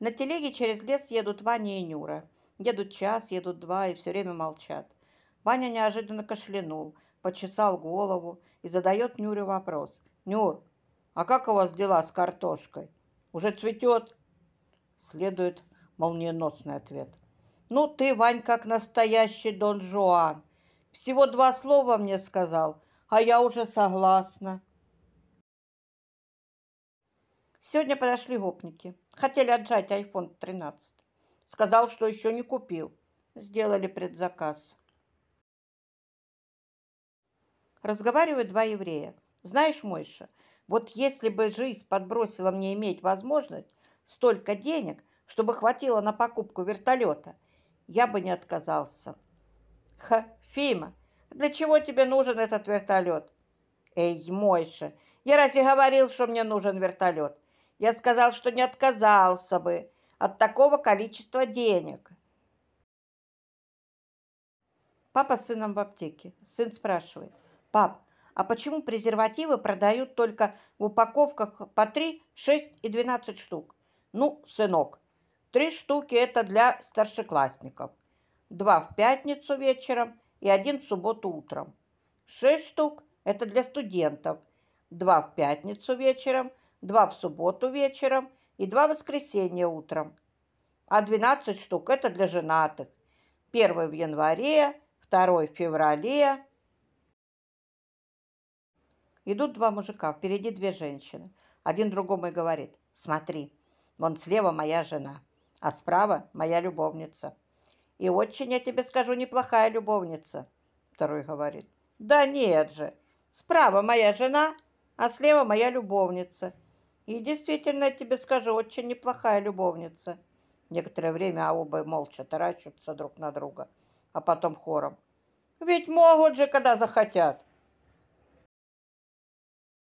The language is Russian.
На телеге через лес едут Ваня и Нюра. Едут час, едут два и все время молчат. Ваня неожиданно кашлянул, почесал голову и задает Нюре вопрос. «Нюр, а как у вас дела с картошкой? Уже цветет?» Следует молниеносный ответ. «Ну ты, Вань, как настоящий Дон Жуан. Всего два слова мне сказал, а я уже согласна». Сегодня подошли гопники. Хотели отжать iPhone 13. Сказал, что еще не купил. Сделали предзаказ. Разговаривают два еврея. Знаешь, Мойша, вот если бы жизнь подбросила мне иметь возможность столько денег, чтобы хватило на покупку вертолета, я бы не отказался. Ха, Фима, для чего тебе нужен этот вертолет? Эй, Мойша, я разве говорил, что мне нужен вертолет? Я сказал, что не отказался бы от такого количества денег. Папа с сыном в аптеке. Сын спрашивает. Пап, а почему презервативы продают только в упаковках по 3, 6 и 12 штук? Ну, сынок, три штуки это для старшеклассников. Два в пятницу вечером и один в субботу утром. Шесть штук это для студентов. Два в пятницу вечером два в субботу вечером и два в воскресенье утром. А 12 штук – это для женатых. Первый в январе, второй в феврале. Идут два мужика, впереди две женщины. Один другому и говорит, смотри, вон слева моя жена, а справа моя любовница. И очень, я тебе скажу, неплохая любовница. Второй говорит, да нет же, справа моя жена, а слева моя любовница – и действительно, я тебе скажу, очень неплохая любовница. Некоторое время а оба молча таращатся друг на друга, а потом хором. Ведь могут же, когда захотят.